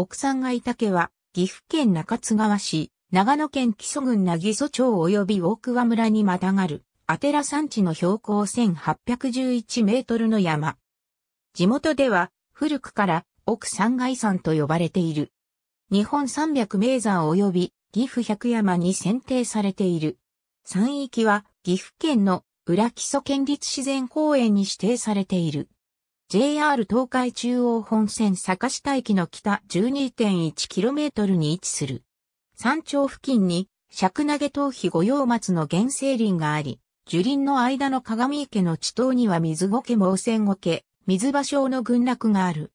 奥さんがいた家は、岐阜県中津川市、長野県木曽郡な木曽町及び大桑村にまたがる、アテラ山地の標高1811メートルの山。地元では、古くから奥山外山と呼ばれている。日本三百名山及び岐阜百山に選定されている。山域は岐阜県の裏木曽県立自然公園に指定されている。JR 東海中央本線坂下駅の北 12.1km に位置する。山頂付近に、尺投げ頭皮御用松の原生林があり、樹林の間の鏡池の地頭には水苔毛線苔、水場所の群落がある。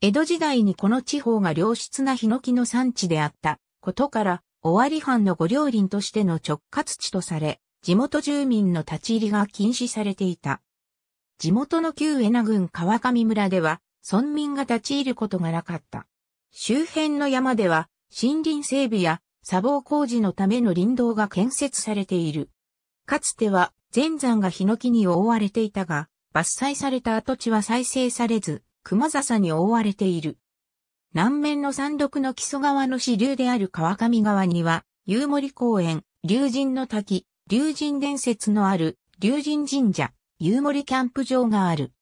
江戸時代にこの地方が良質なヒノキの産地であったことから、尾張藩の御料林としての直轄地とされ、地元住民の立ち入りが禁止されていた。地元の旧江名郡川上村では、村民が立ち入ることがなかった。周辺の山では、森林整備や砂防工事のための林道が建設されている。かつては、前山がヒノキに覆われていたが、伐採された跡地は再生されず、熊笹に覆われている。南面の山麓の木曽川の支流である川上川には、夕森公園、竜神の滝、竜神伝説のある、竜神神社、夕森キャンプ場がある。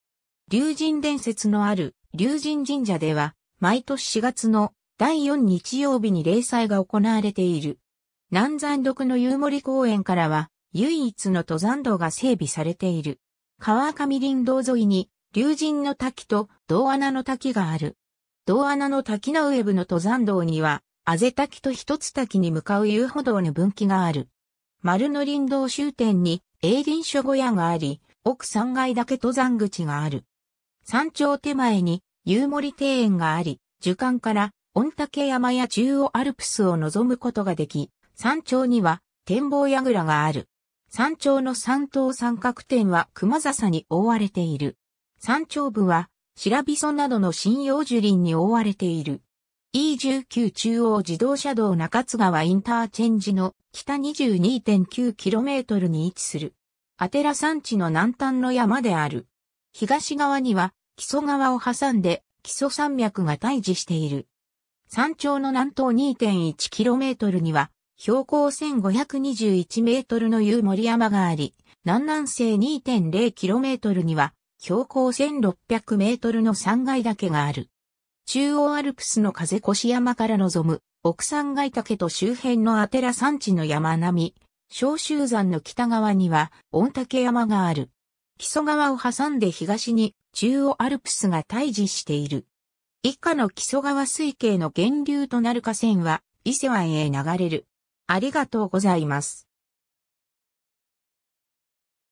龍神伝説のある龍神神社では、毎年4月の第4日曜日に例祭が行われている。南山独の夕森公園からは、唯一の登山道が整備されている。川上林道沿いに、龍神の滝と銅穴の滝がある。銅穴の滝の上部の登山道には、あぜ滝と一つ滝に向かう遊歩道の分岐がある。丸の林道終点に、栄林書小屋があり、奥3階だけ登山口がある。山頂手前に夕森庭園があり、樹冠から御嶽山や中央アルプスを望むことができ、山頂には展望櫓がある。山頂の山東三角点は熊笹に覆われている。山頂部は白ビなどの針葉樹林に覆われている。E19 中央自動車道中津川インターチェンジの北 22.9km に位置する。アテラ山地の南端の山である。東側には、木曽川を挟んで、木曽山脈が対峙している。山頂の南東 2.1km には、標高 1521m の湯森山があり、南南西 2.0km には、標高 1600m の山階岳がある。中央アルプスの風越山から望む、奥山階岳と周辺のアテラ山地の山並み、小州山の北側には、御嶽山がある。木曽川を挟んで東に中央アルプスが対峙している。以下の木曽川水系の源流となる河川は、伊勢湾へ流れる。ありがとうございます。